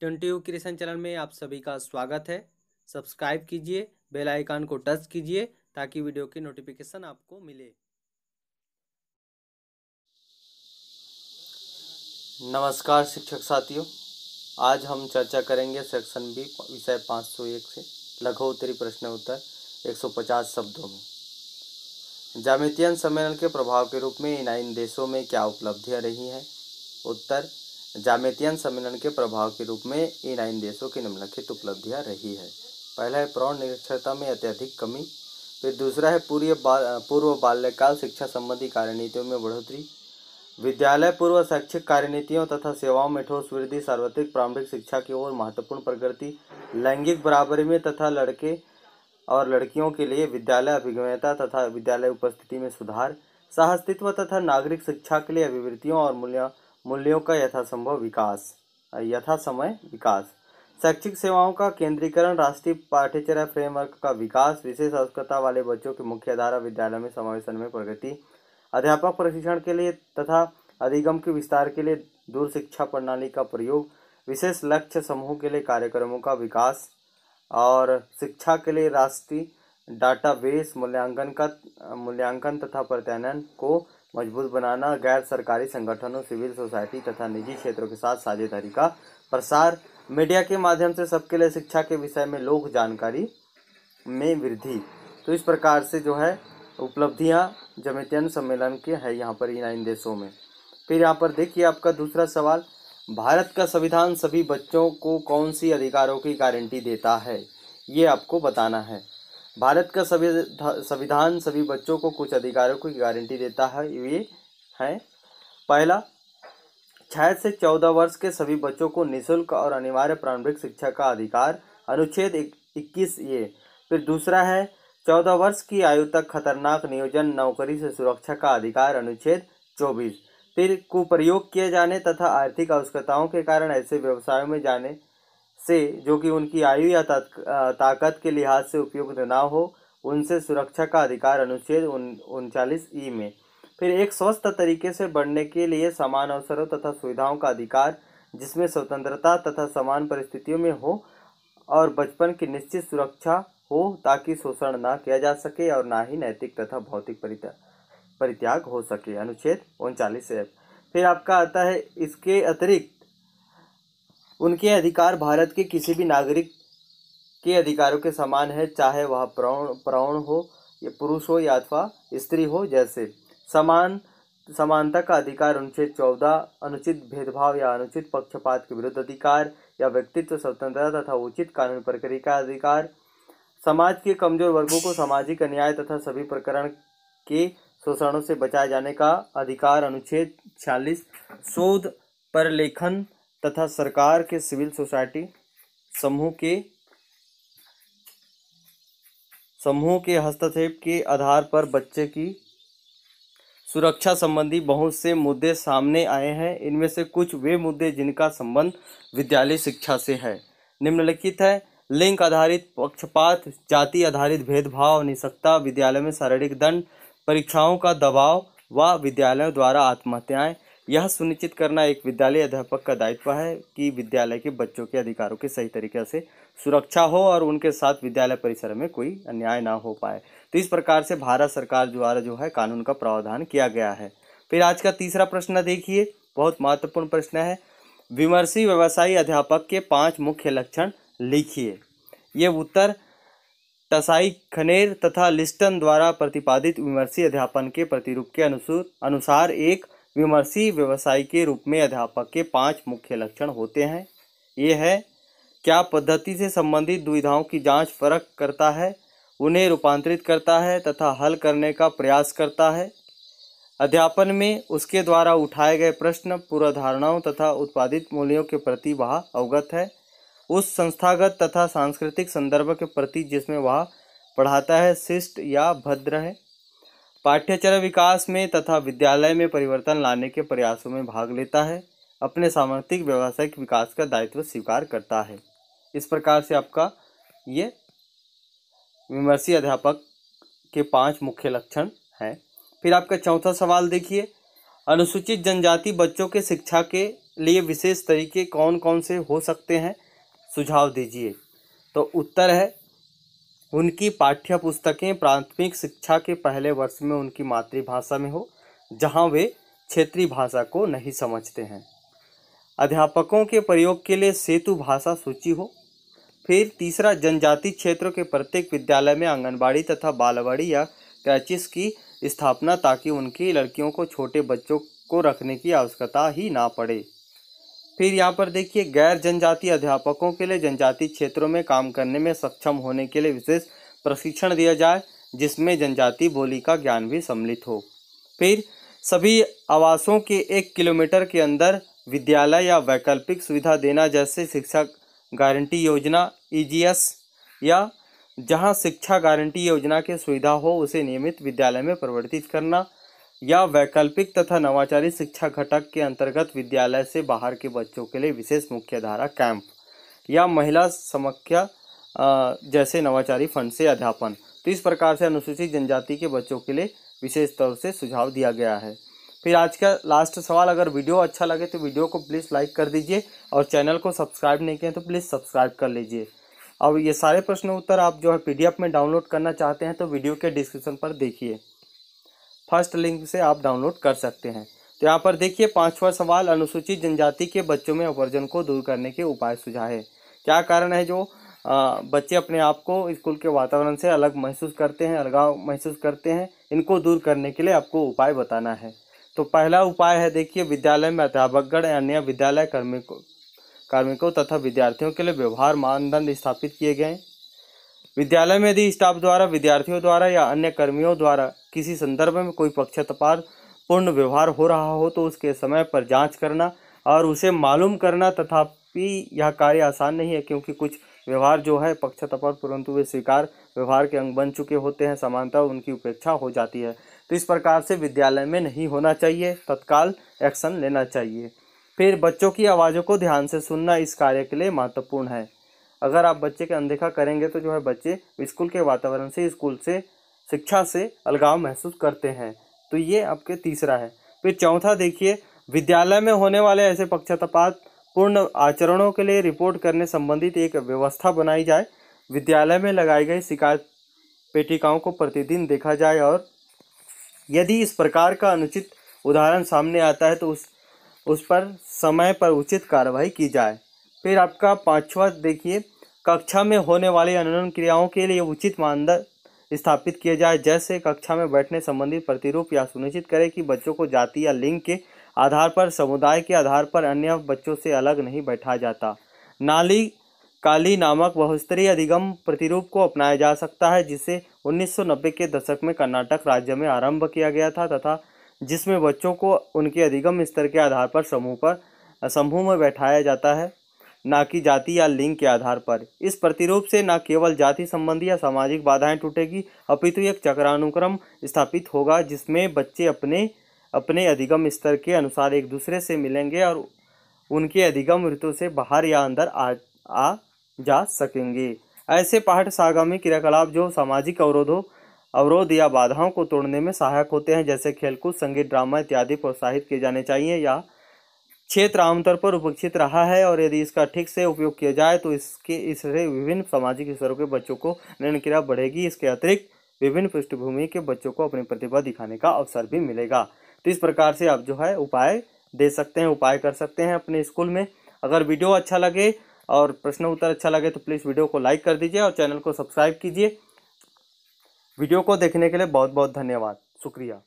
twenty creation channel में आप सभी का स्वागत है सब्सक्राइब कीजिए बेल आइकन को टच कीजिए ताकि वीडियो की नोटिफिकेशन आपको मिले नमस्कार शिक्षक साथियों आज हम चर्चा करेंगे सेक्शन बी विषय 501 से उत्तरी प्रश्न उत्तर 150 शब्दों में जामितियन सम्मेलन के प्रभाव के रूप में इन आइन देशों में क्या उपलब्धियां रही हैं उत्तर जामेतियन सम्मेलन के प्रभाव के रूप में इन आइन देशों की निम्नलिखित उपलब्धियाँ रही है पहला है प्रौढ़ निरक्षरता में अत्यधिक कमी फिर दूसरा है पूर्व बाल पूर्व बाल्यकाल शिक्षा संबंधी कार्यनीतियों में बढ़ोतरी विद्यालय पूर्व शैक्षिक कार्यनीतियों तथा सेवाओं में ठोस वृद्धि सार्वत्रिक प्रारंभिक शिक्षा की ओर महत्वपूर्ण प्रगति लैंगिक बराबरी में तथा लड़के और लड़कियों के लिए विद्यालय अभिगम्यता तथा विद्यालय उपस्थिति में सुधार सहस्तित्व तथा नागरिक शिक्षा के लिए अभिवृत्तियों और मूल्य मूल्यों का यथासंभव विकास यथा समय विकास शैक्षिक सेवाओं का केंद्रीकरण राष्ट्रीय पाठ्यचर्या फ्रेमवर्क का विकास विशेष आवश्यकता वाले बच्चों के मुख्य धारा विद्यालय में समावेशन में प्रगति अध्यापक प्रशिक्षण के लिए तथा अधिगम के विस्तार के लिए दूर शिक्षा प्रणाली का प्रयोग विशेष लक्ष्य समूह के लिए कार्यक्रमों का विकास और शिक्षा के लिए राष्ट्रीय डाटाबेस मूल्यांकन का मूल्यांकन तथा प्रत्यानयन को मजबूत बनाना गैर सरकारी संगठनों सिविल सोसाइटी तथा निजी क्षेत्रों के साथ साझेदारी का प्रसार मीडिया के माध्यम से सबके लिए शिक्षा के विषय में लोक जानकारी में वृद्धि तो इस प्रकार से जो है उपलब्धियां जमितियन सम्मेलन के है यहाँ पर इन इन देशों में फिर यहाँ पर देखिए आपका दूसरा सवाल भारत का संविधान सभी बच्चों को कौन सी अधिकारों की गारंटी देता है ये आपको बताना है भारत का संविधान सभी बच्चों को कुछ अधिकारों की गारंटी देता है ये हैं पहला छः से चौदह वर्ष के सभी बच्चों को निशुल्क और अनिवार्य प्रारंभिक शिक्षा का अधिकार अनुच्छेद इक्कीस ये फिर दूसरा है चौदह वर्ष की आयु तक खतरनाक नियोजन नौकरी से सुरक्षा का अधिकार अनुच्छेद चौबीस फिर कुप्रयोग किए जाने तथा आर्थिक आवश्यकताओं के कारण ऐसे व्यवसायों में जाने से जो कि उनकी आयु या ताकत के लिहाज से उपयुक्त ना हो उनसे सुरक्षा का अधिकार अनुच्छेद उन उनचालीस ई में फिर एक स्वस्थ तरीके से बढ़ने के लिए समान अवसरों तथा सुविधाओं का अधिकार जिसमें स्वतंत्रता तथा समान परिस्थितियों में हो और बचपन की निश्चित सुरक्षा हो ताकि शोषण ना किया जा सके और ना ही नैतिक तथा भौतिक परित्या परित्याग हो सके अनुच्छेद उनचालीस एफ फिर आपका आता है इसके अतिरिक्त उनके अधिकार भारत के किसी भी नागरिक के अधिकारों के समान है चाहे वह प्रौण प्रौण हो या पुरुष हो या अथवा स्त्री हो जैसे समान समानता का अधिकार अनुच्छेद चौदह अनुचित भेदभाव या अनुचित पक्षपात के विरुद्ध अधिकार या व्यक्तित्व स्वतंत्रता तथा उचित कानून प्रक्रिया का अधिकार समाज के कमजोर वर्गों को सामाजिक अन्याय तथा सभी प्रकरण के शोषणों से बचाए जाने का अधिकार अनुच्छेद छियालीस शोध पर लेखन तथा सरकार के सिविल सोसाइटी समूह के समूह के हस्तक्षेप के आधार पर बच्चे की सुरक्षा संबंधी बहुत से मुद्दे सामने आए हैं इनमें से कुछ वे मुद्दे जिनका संबंध विद्यालय शिक्षा से है निम्नलिखित है लिंग आधारित पक्षपात जाति आधारित भेदभाव निशक्ता विद्यालय में शारीरिक दंड परीक्षाओं का दबाव व विद्यालयों द्वारा आत्महत्याएं यह सुनिश्चित करना एक विद्यालय अध्यापक का दायित्व है कि विद्यालय के बच्चों के अधिकारों की सही तरीके से सुरक्षा हो और उनके साथ विद्यालय परिसर में कोई अन्याय ना हो पाए तो इस प्रकार से भारत सरकार द्वारा जो है कानून का प्रावधान किया गया है फिर आज का तीसरा प्रश्न देखिए बहुत महत्वपूर्ण प्रश्न है विमर्शी व्यवसायी अध्यापक के पाँच मुख्य लक्षण लिखिए ये उत्तर टसाई खनेर तथा लिस्टन द्वारा प्रतिपादित विमर्शी अध्यापन के प्रतिरूप के अनुसार अनुसार एक विमर्शी व्यवसाय के रूप में अध्यापक के पांच मुख्य लक्षण होते हैं ये है क्या पद्धति से संबंधित दुविधाओं की जांच फरक करता है उन्हें रूपांतरित करता है तथा हल करने का प्रयास करता है अध्यापन में उसके द्वारा उठाए गए प्रश्न पूर्वधारणाओं तथा उत्पादित मूल्यों के प्रति वह अवगत है उस संस्थागत तथा सांस्कृतिक संदर्भ के प्रति जिसमें वह पढ़ाता है शिष्ट या भद्र है पाठ्यचर्य विकास में तथा विद्यालय में परिवर्तन लाने के प्रयासों में भाग लेता है अपने सामर्थिक व्यावसायिक विकास का दायित्व स्वीकार करता है इस प्रकार से आपका ये विमर्शी अध्यापक के पांच मुख्य लक्षण हैं फिर आपका चौथा सवाल देखिए अनुसूचित जनजाति बच्चों के शिक्षा के लिए विशेष तरीके कौन कौन से हो सकते हैं सुझाव दीजिए तो उत्तर है उनकी पाठ्य पुस्तकें प्राथमिक शिक्षा के पहले वर्ष में उनकी मातृभाषा में हो जहां वे क्षेत्रीय भाषा को नहीं समझते हैं अध्यापकों के प्रयोग के लिए सेतु भाषा सूची हो फिर तीसरा जनजाति क्षेत्र के प्रत्येक विद्यालय में आंगनबाड़ी तथा बालवाड़ी या कैचिस की स्थापना ताकि उनकी लड़कियों को छोटे बच्चों को रखने की आवश्यकता ही ना पड़े फिर यहाँ पर देखिए गैर जनजातीय अध्यापकों के लिए जनजातीय क्षेत्रों में काम करने में सक्षम होने के लिए विशेष प्रशिक्षण दिया जाए जिसमें जनजाति बोली का ज्ञान भी सम्मिलित हो फिर सभी आवासों के एक किलोमीटर के अंदर विद्यालय या वैकल्पिक सुविधा देना जैसे शिक्षा गारंटी योजना ई e या जहाँ शिक्षा गारंटी योजना की सुविधा हो उसे नियमित विद्यालय में परिवर्तित करना या वैकल्पिक तथा नवाचारी शिक्षा घटक के अंतर्गत विद्यालय से बाहर के बच्चों के लिए विशेष मुख्यधारा कैंप या महिला समख्या जैसे नवाचारी फंड से अध्यापन तो इस प्रकार से अनुसूचित जनजाति के बच्चों के लिए विशेष तौर से सुझाव दिया गया है फिर आज का लास्ट सवाल अगर वीडियो अच्छा लगे तो वीडियो को प्लीज़ लाइक कर दीजिए और चैनल को सब्सक्राइब नहीं किया तो प्लीज़ सब्सक्राइब कर लीजिए अब ये सारे प्रश्न उत्तर आप जो है पीडीएफ में डाउनलोड करना चाहते हैं तो वीडियो के डिस्क्रिप्शन पर देखिए फर्स्ट लिंक से आप डाउनलोड कर सकते हैं तो यहाँ पर देखिए पाँचवा सवाल अनुसूचित जनजाति के बच्चों में अपर्जन को दूर करने के उपाय सुझाए क्या कारण है जो आ, बच्चे अपने आप को स्कूल के वातावरण से अलग महसूस करते हैं अलगाव महसूस करते हैं इनको दूर करने के लिए आपको उपाय बताना है तो पहला उपाय है देखिए विद्यालय में अध्यापकगण अन्य विद्यालय कर्मिकों कार्मिकों तथा विद्यार्थियों के लिए व्यवहार मानदंड स्थापित किए गए विद्यालय में यदि स्टाफ द्वारा विद्यार्थियों द्वारा या अन्य कर्मियों द्वारा किसी संदर्भ में कोई पक्षतपात पूर्ण व्यवहार हो रहा हो तो उसके समय पर जांच करना और उसे मालूम करना तथापि यह कार्य आसान नहीं है क्योंकि कुछ व्यवहार जो है पक्षतपात परंतु वे स्वीकार व्यवहार के अंग बन चुके होते हैं समानता उनकी उपेक्षा हो जाती है तो इस प्रकार से विद्यालय में नहीं होना चाहिए तत्काल एक्शन लेना चाहिए फिर बच्चों की आवाज़ों को ध्यान से सुनना इस कार्य के लिए महत्वपूर्ण है अगर आप बच्चे के अनदेखा करेंगे तो जो है बच्चे स्कूल के वातावरण से स्कूल से शिक्षा से अलगाव महसूस करते हैं तो ये आपके तीसरा है फिर चौथा देखिए विद्यालय में होने वाले ऐसे पक्षपात पूर्ण आचरणों के लिए रिपोर्ट करने संबंधित एक व्यवस्था बनाई जाए विद्यालय में लगाई गई शिकायत पेटिकाओं को प्रतिदिन देखा जाए और यदि इस प्रकार का अनुचित उदाहरण सामने आता है तो उस उस पर समय पर उचित कार्रवाई की जाए फिर आपका पांचवा देखिए कक्षा में होने वाली अनुनयन क्रियाओं के लिए उचित मानदंड स्थापित किए जाए जैसे कक्षा में बैठने संबंधी प्रतिरूप या सुनिश्चित करें कि बच्चों को जाति या लिंग के आधार पर समुदाय के आधार पर अन्य बच्चों से अलग नहीं बैठा जाता नाली काली नामक बहुस्तरीय अधिगम प्रतिरूप को अपनाया जा सकता है जिसे 1990 के दशक में कर्नाटक राज्य में आरंभ किया गया था तथा जिसमें बच्चों को उनके अधिगम स्तर के आधार पर समूह पर समूह में बैठाया जाता है ना कि जाति या लिंग के आधार पर इस प्रतिरूप से न केवल जाति संबंधी या सामाजिक बाधाएं टूटेगी अपितु एक चक्रानुक्रम स्थापित होगा जिसमें बच्चे अपने अपने अधिगम स्तर के अनुसार एक दूसरे से मिलेंगे और उनके अधिगम ऋतु से बाहर या अंदर आ, आ जा सकेंगे ऐसे पाठ सागामी क्रियाकलाप जो सामाजिक अवरोधों अवरोध या बाधाओं को तोड़ने में सहायक होते हैं जैसे खेलकूद संगीत ड्रामा इत्यादि प्रोत्साहित किए जाने चाहिए या क्षेत्र आमतौर पर उपेक्षित रहा है और यदि इसका ठीक से उपयोग किया जाए तो इसके इससे विभिन्न सामाजिक स्तरों के बच्चों को निर्णय क्रिया बढ़ेगी इसके अतिरिक्त विभिन्न पृष्ठभूमि के बच्चों को अपनी प्रतिभा दिखाने का अवसर भी मिलेगा तो इस प्रकार से आप जो है उपाय दे सकते हैं उपाय कर सकते हैं अपने स्कूल में अगर वीडियो अच्छा लगे और प्रश्न उत्तर अच्छा लगे तो प्लीज़ वीडियो को लाइक कर दीजिए और चैनल को सब्सक्राइब कीजिए वीडियो को देखने के लिए बहुत बहुत धन्यवाद शुक्रिया